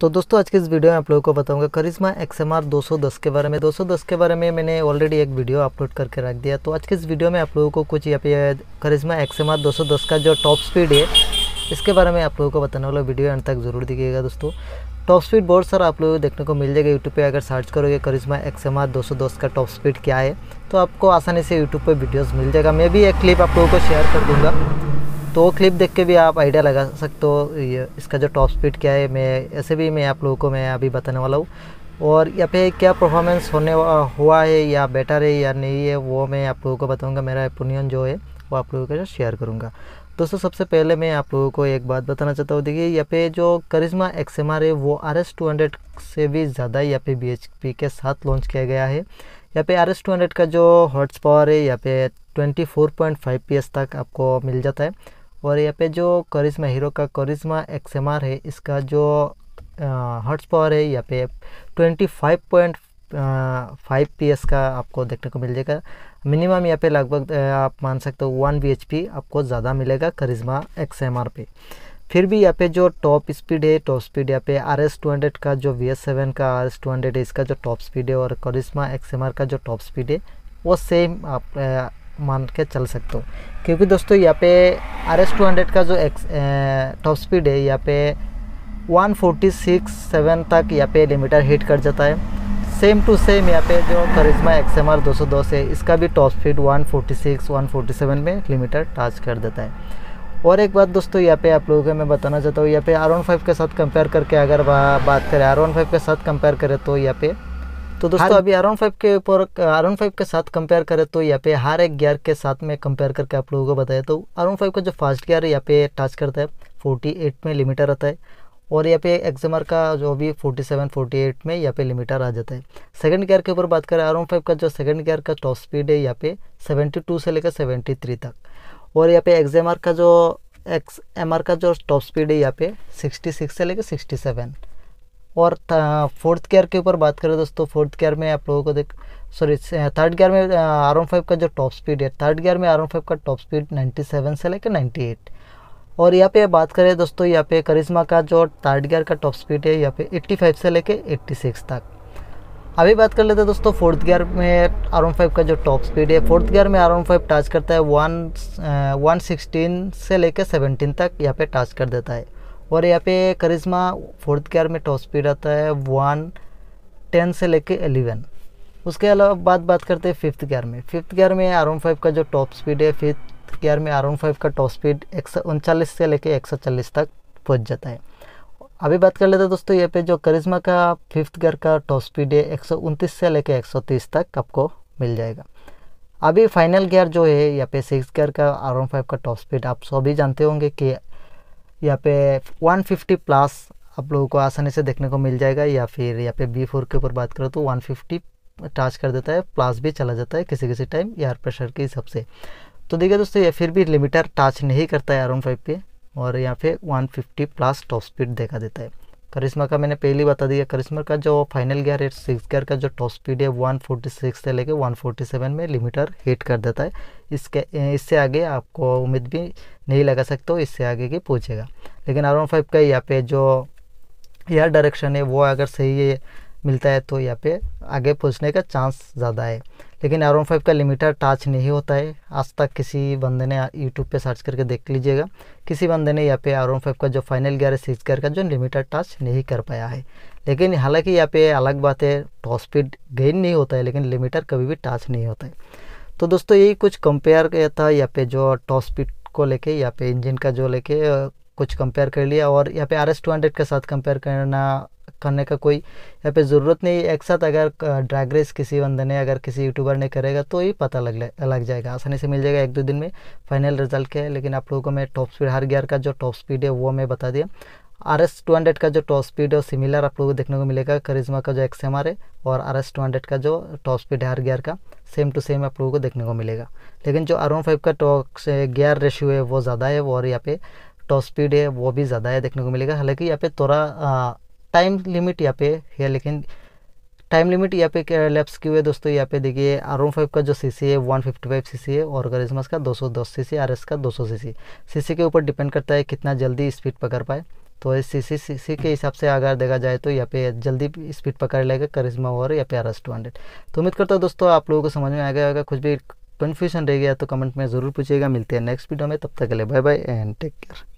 तो दोस्तों आज के इस वीडियो में आप लोगों को बताऊंगा करिश्मा एक्सएमआर 210 के बारे में 210 के बारे में मैंने ऑलरेडी एक वीडियो अपलोड करके रख दिया तो आज के इस वीडियो में आप लोगों को कुछ यहाँ पे करिश्मा एक्सएमआर 210 का जो टॉप स्पीड है इसके बारे में आप लोगों को बताने वाला वीडियो अंत तक जरूर दिखेगा दोस्तों टॉप स्पीड बहुत सारा आप लोगों को देखने को मिल जाएगा यूट्यूब पर अगर सर्च करोगे करिश्मा एक्सएमआर 210 का टॉप स्पीड क्या है तो आपको आसानी से यूट्यूब पर वीडियोज़ मिल जाएगा मैं भी एक क्लिप आप लोगों को शेयर कर दूँगा तो वो क्लिप देख के भी आप आइडिया लगा सकते हो ये इसका जो टॉप स्पीड क्या है मैं ऐसे भी मैं आप लोगों को मैं अभी बताने वाला हूँ और यहाँ पे क्या परफॉर्मेंस होने हुआ है या बेटर है या नहीं है वो मैं आप लोगों को बताऊँगा मेरा ओपिनियन जो है वो आप लोगों के साथ शेयर करूँगा दोस्तों सबसे पहले मैं आप लोगों को एक बात बताना चाहता हूँ देखिए यहाँ पे जो करिश्मा एक्स एम आर है वो आर एस टू हंड्रेड से भी ज़्यादा यहाँ पे बी एच पी के साथ लॉन्च किया गया है यहाँ पे आर एस टू हंड्रेड का जो हॉट्स पावर है यहाँ पे twenty four point five P S तक आपको मिल जाता है और यहाँ पे जो करिश्मा हीरो का करिश्मा एक्स है इसका जो हर्ट्स पावर है यहाँ पे twenty five point five P S का आपको देखने को मिल जाएगा मिनिमम यहाँ पे लगभग आप मान सकते हो वन बी एच पी आपको ज़्यादा मिलेगा करिश्मा एक्स एम आर पे फिर भी यहाँ पे जो टॉप स्पीड है टॉप स्पीड यहाँ पे आर एस टू हंड्रेड का जो वी एस सेवन का आर एस टू हंड्रेड है इसका जो टॉप स्पीड है और करिश्मा एक्स एम आर का जो टॉप स्पीड है वो सेम आप मान के चल सकते हो क्योंकि दोस्तों यहाँ पे आर एस टू हंड्रेड का जो एक्स टॉप स्पीड है यहाँ पे वन फोर्टी सिक्स सेवन तक यहाँ पे लिमीटर हिट कर जाता है सेम टू सेम यहाँ पे जो करिश्मा एक्स एम आर दो सौ दस है इसका भी top speed one forty six one forty seven में लिमिटर टच कर देता है और एक बात दोस्तों यहाँ पे आप लोगों को मैं बताना चाहता हूँ यहाँ पे आर वन फाइव के साथ कंपेयर करके अगर बात करें आर वन फाइव के साथ कंपेयर करें तो यहाँ पे तो दोस्तों अभी आर फाइव के ऊपर आर फाइव के साथ कंपेयर करें तो यहाँ पे हर एक गियर के साथ में कंपेयर करके आप लोगों को बताया तो आर फाइव का जो फास्ट गियर है यहाँ पे टच करता है फोर्टी एट में लिमिटर रहता है और यहाँ पे एक्जमर का जो भी फोर्टी एट में यहाँ पे लिमिटर आ जाता है सेकंड गियर के ऊपर बात करें आर फाइव का जो सेकंड गियर का टॉप स्पीड है यहाँ पे टू से लेकर थ्री तक और यहाँ पे एक्जेमर का जो एक्स एम आर का जो टॉप स्पीड है यहाँ पे सिक्सटी से लेकर सिक्सटी और फोर्थ गियर के ऊपर बात करें दोस्तों फोर्थ गेयर में आप लोगों को देख सॉरी थर्ड गियर में आर ओन फाइव का जो टॉप स्पीड है थर्ड गियर में आर ओन फाइव का टॉप स्पीड 97 से लेकर 98 और यहाँ पे बात करें दोस्तों यहाँ पे करिश्मा का जो थर्ड गियर का टॉप स्पीड है यहाँ पे 85 से लेके 86 तक अभी बात कर लेते हैं दोस्तों फोर्थ गियर में आर ओन फाइव का जो टॉप स्पीड है फोर्थ गियर में आर ओन फाइव टच करता है वन वन से लेकर सेवनटीन तक यहाँ पे टच कर देता है और यहाँ पे करिश्मा फोर्थ केयर में टॉप स्पीड आता है वन टेन से लेके एलेवन उसके अलावा बात बात करते हैं फिफ्थ केयर में फिफ्थ गियर में आर वन फाइव का जो टॉप स्पीड है फिफ्थ गियर में आर वन फाइव का टॉप स्पीड एक सौ उनचालीस से लेके एक सौ चालीस तक पहुँच जाता है अभी बात कर लेते हैं दोस्तों यहाँ पे जो करिश्मा का फिफ्थ गियर का टॉप स्पीड है एक सौ उनतीस से लेके एक सौ तीस तक आपको मिल जाएगा अभी फाइनल गियर जो है यहाँ पे सिक्स गियर का आर वन फाइव का टॉप स्पीड आप सभी जानते होंगे कि यहाँ पे 150 प्लस आप लोगों को आसानी से देखने को मिल जाएगा या फिर यहाँ पे बी फोर के ऊपर बात करो तो 150 टच कर देता है प्लस भी चला जाता है किसी किसी टाइम एयर प्रेशर के हिसाब से तो देखिए दोस्तों ये फिर भी लिमिटर टच नहीं करता है आर वन फाइव पे और यहाँ पे 150 प्लस टॉप स्पीड देखा देता है करिश्मा का मैंने पहले बता दिया करिश्मा का जो फाइनल गियर है सिक्स गियर का जो टॉप स्पीड है 146 से लेके 147 में लिमिटर हिट कर देता है इसके इससे आगे आपको उम्मीद भी नहीं लगा सकते हो इससे आगे की पूछेगा लेकिन आर फाइव का यहाँ पे जो एयर डायरेक्शन है वो अगर सही है मिलता है तो यहाँ पे आगे पहुँचने का चांस ज़्यादा है लेकिन आर फाइव का लिमिटर टच नहीं होता है आज तक किसी बंदे ने यूट्यूब पे सर्च करके देख लीजिएगा किसी बंदे ने यहाँ पे आर फाइव का जो फाइनल गियर है सिक्स गियर का जो लिमिटर टच नहीं कर पाया है लेकिन हालांकि यहाँ पे अलग बात है टॉप स्पीड गेन नहीं होता है लेकिन लिमिटर कभी भी टच नहीं होता है तो दोस्तों यही कुछ कंपेयर किया था यहाँ पे जो टॉप स्पीड को लेके यहाँ पे इंजन का जो लेके कुछ कंपेयर कर लिया और यहाँ पे आर एस टू हंड्रेड के साथ कंपेयर करना करने का कोई यहाँ पे ज़रूरत नहीं एक साथ अगर ड्रैग रेस किसी बंदे ने अगर किसी यूट्यूबर ने करेगा तो ही पता लग लग जाएगा आसानी से मिल जाएगा एक दो दिन में फाइनल रिजल्ट के लेकिन आप लोगों को मैं टॉप स्पीड हर गियर का जो टॉप स्पीड है वो मैं बता दिया आर एस टू हंड्रेड का जो टॉप स्पीड है वो सिमिलर आप लोगों को देखने को मिलेगा करिश्मा का जो एक्स एम आर है और आर एस टू हंड्रेड का जो टॉप स्पीड है हर गियर का सेम टू सेम आप लोगों को देखने को मिलेगा लेकिन जो आर वन फाइव का टॉक्स गियर रेशियो है वो ज़्यादा है और यहाँ पे टॉप स्पीड है वो भी ज़्यादा है देखने को मिलेगा हालांकि यहाँ पे थोड़ा टाइम लिमिट यहाँ पे है लेकिन टाइम लिमिट यहाँ पे लैप्स की हुए दोस्तों यहाँ पे देखिए आर फाइव का जो सी है one fifty five C C है और करिजमस का दो सौ दस सी सी आर एस का दो सौ सी सी सी सी के ऊपर डिपेंड करता है कितना जल्दी स्पीड पकड़ पाए तो इस सी सी सी के हिसाब से अगर देखा जाए तो यहाँ पे जल्दी स्पीड पकड़ लेगा करिजमा और यहाँ पे आर एस टू हंड्रेड तो उम्मीद करता हूँ दोस्तों आप लोगों को समझ में आ गया होगा कुछ भी कन्फ्यूजन रह गया तो कमेंट में ज़रूर पूछिएगा मिलते हैं नेक्स्ट वीडियो में तब तक के लिए bye bye and take care